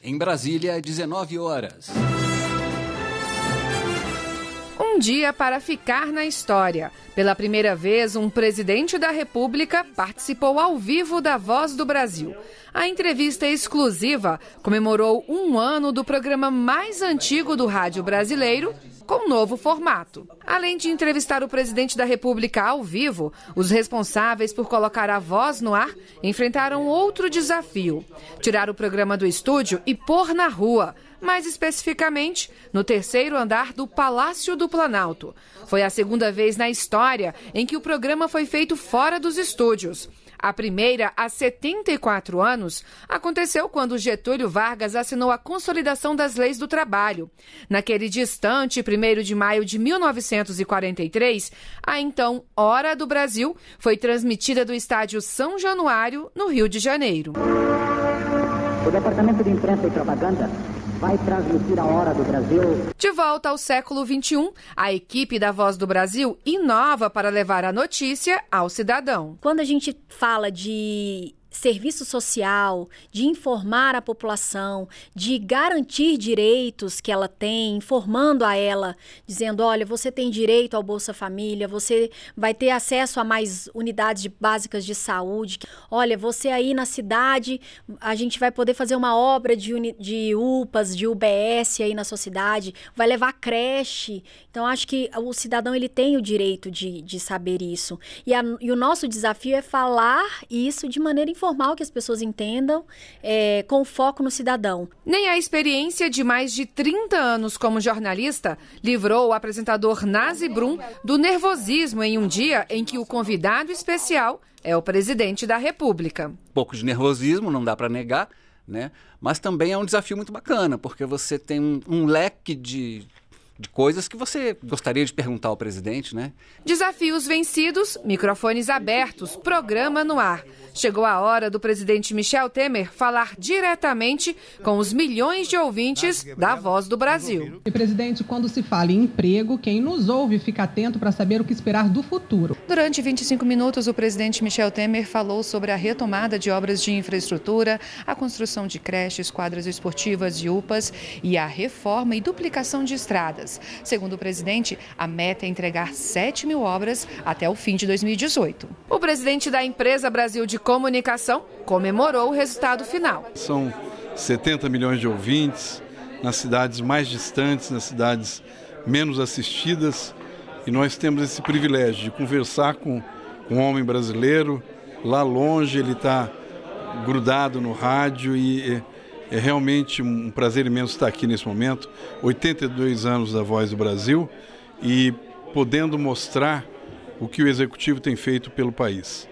Em Brasília, 19 horas. Um dia para ficar na história. Pela primeira vez, um presidente da República participou ao vivo da Voz do Brasil. A entrevista exclusiva comemorou um ano do programa mais antigo do rádio brasileiro, com novo formato. Além de entrevistar o presidente da República ao vivo, os responsáveis por colocar a voz no ar enfrentaram outro desafio: tirar o programa do estúdio e pôr na rua mais especificamente no terceiro andar do Palácio do Planalto. Foi a segunda vez na história em que o programa foi feito fora dos estúdios. A primeira, há 74 anos, aconteceu quando Getúlio Vargas assinou a Consolidação das Leis do Trabalho. Naquele distante 1 de maio de 1943, a então Hora do Brasil foi transmitida do estádio São Januário, no Rio de Janeiro. O Departamento de Imprensa e Propaganda vai transmitir a hora do Brasil. De volta ao século XXI, a equipe da Voz do Brasil inova para levar a notícia ao cidadão. Quando a gente fala de serviço social, de informar a população, de garantir direitos que ela tem, informando a ela, dizendo, olha, você tem direito ao Bolsa Família, você vai ter acesso a mais unidades básicas de saúde. Olha, você aí na cidade, a gente vai poder fazer uma obra de, de UPAs, de UBS aí na sua cidade, vai levar creche. Então, acho que o cidadão, ele tem o direito de, de saber isso. E, a, e o nosso desafio é falar isso de maneira informal que as pessoas entendam, é, com foco no cidadão. Nem a experiência de mais de 30 anos como jornalista livrou o apresentador Nazi Brum do nervosismo em um dia em que o convidado especial é o presidente da República. Um pouco de nervosismo, não dá para negar, né? mas também é um desafio muito bacana, porque você tem um, um leque de de coisas que você gostaria de perguntar ao presidente, né? Desafios vencidos, microfones abertos, programa no ar. Chegou a hora do presidente Michel Temer falar diretamente com os milhões de ouvintes da Voz do Brasil. Presidente, quando se fala em emprego, quem nos ouve fica atento para saber o que esperar do futuro. Durante 25 minutos, o presidente Michel Temer falou sobre a retomada de obras de infraestrutura, a construção de creches, quadras esportivas e UPAs e a reforma e duplicação de estradas obras. Segundo o presidente, a meta é entregar 7 mil obras até o fim de 2018. O presidente da empresa Brasil de Comunicação comemorou o resultado final. São 70 milhões de ouvintes nas cidades mais distantes, nas cidades menos assistidas. E nós temos esse privilégio de conversar com um homem brasileiro lá longe, ele está grudado no rádio e é realmente um prazer imenso estar aqui nesse momento, 82 anos da Voz do Brasil e podendo mostrar o que o executivo tem feito pelo país.